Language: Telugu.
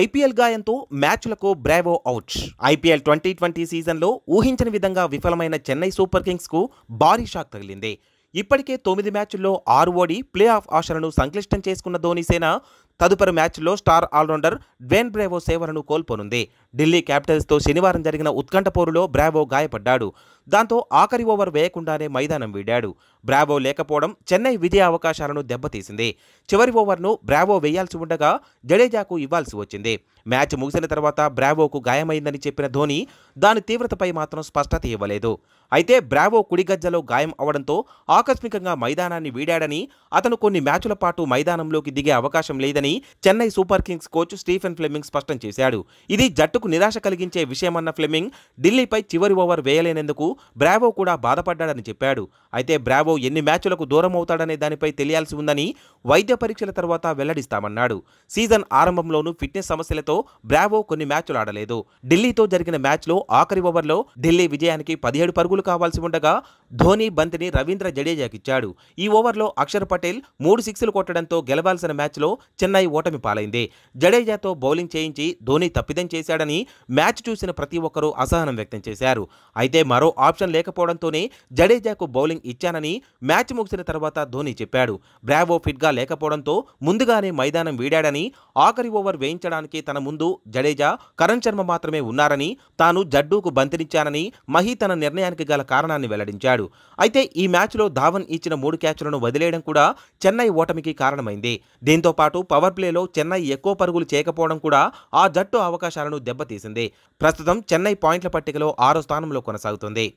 ఐపీఎల్ గాయంతో మ్యాచ్లకు Bravo out IPL twenty twenty సీజన్లో ఊహించని విధంగా విఫలమైన చెన్నై సూపర్ కింగ్స్కు భారీ షాక్ తగిలింది ఇప్పటికే తొమ్మిది మ్యాచ్ల్లో ఆరు ఓడి ప్లే ఆఫ్ ఆశలను సంక్లిష్టం చేసుకున్న ధోని సేన తదుపరి మ్యాచ్లో స్టార్ ఆల్రౌండర్ డ్వేన్ బ్రేవో సేవలను కోల్పోనుంది ఢిల్లీ క్యాపిటల్స్తో శనివారం జరిగిన ఉత్కంఠ పోరులో బ్రావో గాయపడ్డాడు దాంతో ఆఖరి ఓవర్ వేయకుండానే మైదానం వీడాడు బ్రావో లేకపోవడం చెన్నై విజయ అవకాశాలను దెబ్బతీసింది చివరి ఓవర్ను బ్రావో వేయాల్సి ఉండగా జడేజాకు ఇవ్వాల్సి వచ్చింది మ్యాచ్ ముగిసిన తర్వాత బ్రావోకు గాయమైందని చెప్పిన ధోని దాని తీవ్రతపై మాత్రం స్పష్టత ఇవ్వలేదు అయితే బ్రావో కుడిగజ్జలో గాయం అవడంతో ఆకస్మికంగా మైదానాన్ని వీడాడని అతను కొన్ని మ్యాచుల పాటు మైదానంలోకి దిగే అవకాశం లేదని Chennai Super Kings coach Stephen Fleming స్పష్టం చేశాడు ఇది జట్టుకు నిరాశ కలిగించే విషయమన్న ఫ్లెమింగ్ ఢిల్లీపై చివరి ఓవర్ వేయలేనందుకు బ్రావో కూడా బాధపడ్డాడని చెప్పాడు అయితే బ్రావో ఎన్ని మ్యాచ్లకు దూరం అవుతాడనే దానిపై తెలియాల్సి ఉందని వైద్య పరీక్షల తర్వాత వెల్లడిస్తామన్నాడు సీజన్ ఆరంభంలోనూ ఫిట్నెస్ సమస్యలతో బ్రావో కొన్ని మ్యాచ్లు ఆడలేదు ఢిల్లీతో జరిగిన మ్యాచ్లో ఆఖరి ఓవర్లో ఢిల్లీ విజయానికి పదిహేడు పరుగులు కావాల్సి ఉండగా ధోని బంతిని రవీంద్ర జడేజాకిచ్చాడు ఈ ఓవర్లో అక్షర్ పటేల్ మూడు సిక్స్లు కొట్టడంతో గెలవాల్సిన మ్యాచ్లో చెన్నై ఓటమి పాలైంది జడేజాతో బౌలింగ్ చేయించి ధోని తప్పిదం చేశాడని మ్యాచ్ చూసిన ప్రతి ఒక్కరూ అసహనం వ్యక్తం చేశారు అయితే మరో ఆప్షన్ లేకపోవడంతోనే జడేజాకు బౌలింగ్ ఇచ్చానని మ్యాచ్ ముగిసిన తర్వాత ధోని చెప్పాడు బ్రావో ఫిట్గా లేకపోవడంతో ముందుగానే మైదానం వీడాడని ఆఖరి ఓవర్ వేయించడానికి తన ముందు జడేజా కరణ్ శర్మ మాత్రమే ఉన్నారని తాను జడ్డూకు బంతినిచ్చానని మహి తన నిర్ణయానికి గల కారణాన్ని వెల్లడించాడు ఆడాడు అయితే ఈ మ్యాచ్లో ధావన్ ఇచ్చిన మూడు క్యాచ్లను వదిలేయడం కూడా చెన్నై ఓటమికి కారణమైంది దీంతో పాటు పవర్ ప్లేలో చెన్నై ఎక్కువ పరుగులు చేయకపోవడం కూడా ఆ జట్టు అవకాశాలను దెబ్బతీసింది ప్రస్తుతం చెన్నై పాయింట్ల పట్టికలో ఆరో స్థానంలో కొనసాగుతుంది